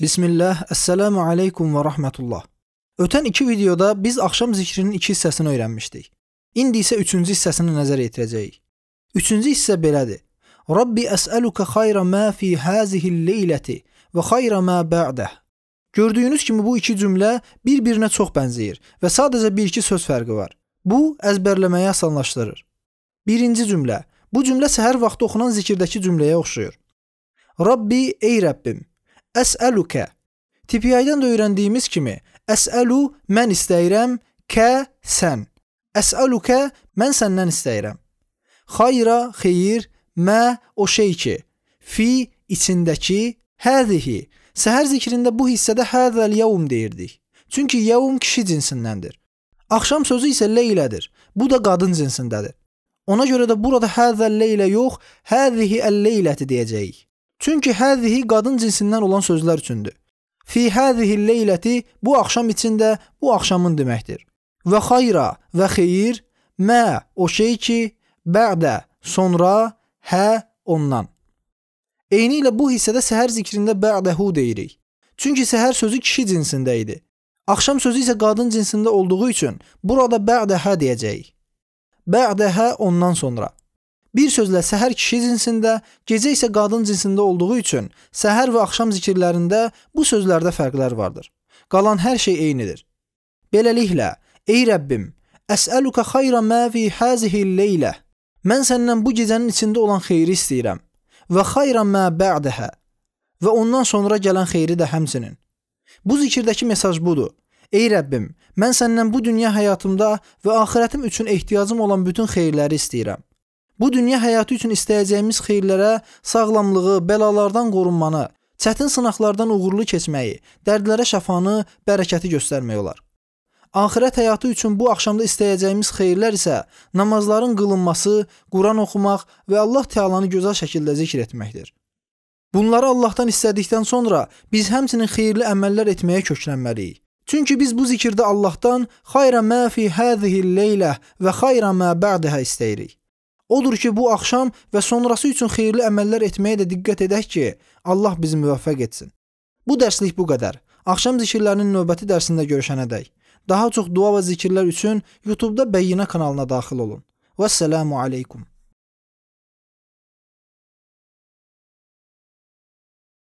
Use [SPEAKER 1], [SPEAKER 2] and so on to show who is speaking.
[SPEAKER 1] Bismillah, Esselamu Aleykum və Rahmetullah. Ötən iki videoda biz axşam zikrinin iki hissəsini öyrənmişdik. İndi isə üçüncü hissəsini nəzərə yetirəcəyik. Üçüncü hissə belədir. Rabbi əsəluka xayra ma fi hazihil leyləti və xayra ma ba'dah. Gördüyünüz kimi bu iki cümlə bir-birinə çox bənzəyir və sadəcə bir-iki söz fərqi var. Bu, əzbərləməyi asanlaşdırır. Birinci cümlə. Bu cümlə səhər vaxtı oxunan zikirdəki cümləyə oxşuyur. Rabbi, ey Rəbbim, Əsəlukə. TPI-dən də öyrəndiyimiz kimi əsəlu mən istəyirəm, kə sən. Əsəlukə mən səndən istəyirəm. Xayra xeyir, mə o şey ki, fi içindəki, həzihi. Səhər zikrində bu hissədə həzəl yevm deyirdik. Çünki yevm kişi cinsindəndir. Axşam sözü isə leylədir. Bu da qadın cinsindədir. Ona görə də burada həzəl leylə yox, həzihi el-leylati deyəcəyik. Çünki həzihi qadın cinsindən olan sözlər üçündür. Fi həzihi leyləti bu axşam içində, bu axşamın deməkdir. Və xayra və xeyir mə o şey ki, bə'də sonra, hə ondan. Eyni ilə bu hissədə səhər zikrində bə'dəhu deyirik. Çünki səhər sözü kişi cinsində idi. Axşam sözü isə qadın cinsində olduğu üçün burada bə'dəhə deyəcəyik. Bə'dəhə ondan sonra. Bir sözlə səhər kişi cinsində, gecə isə qadın cinsində olduğu üçün səhər və axşam zikirlərində bu sözlərdə fərqlər vardır. Qalan hər şey eynidir. Beləliklə, ey Rəbbim, əsəluka xayra ma fi hazihi leylə. Mən səndən bu gecənin içində olan xeyri istəyirəm və xayra ma ba'daha və ondan sonra gələn xeyri də həmçinin. Bu zikirdəki mesaj budur. Ey Rəbbim, mən səndən bu dünya həyatımda və axirətim üçün ehtiyacım olan bütün xeyirləri istəyirəm. Bu dünya həyatı üçün istəyəcəyimiz xeyirlərə, sağlamlığı, bəlalardan qorunmanı, çətin sınaqlardan uğurlu keçməyi, dərdlərə şəfanı, bərəkəti göstərmək olar. Axirət həyatı üçün bu axşamda istəyəcəyimiz xeyirlər isə namazların qılınması, Quran oxumaq və Allah Təalanı gözəl şəkildə zikr etməkdir. Bunları Allahdan istədikdən sonra biz həmçinin xeyirli əməllər etməyə köklənməliyik. Çünki biz bu zikirdə Allahdan xayra ma fi hadhihi leylə və xayra ma ba'daha istəyirik. Odur ki, bu axşam və sonrası üçün xeyirli əməllər etməyə də diqqət edək ki, Allah bizi müvəffəq etsin. Bu dərslik bu qədər. Axşam zikirlərinin növbəti dərsində görüşənədək. Daha çox dua və zikirlər üçün YouTube-da Bəyinə kanalına daxil olun. Vəssalamu alaykum.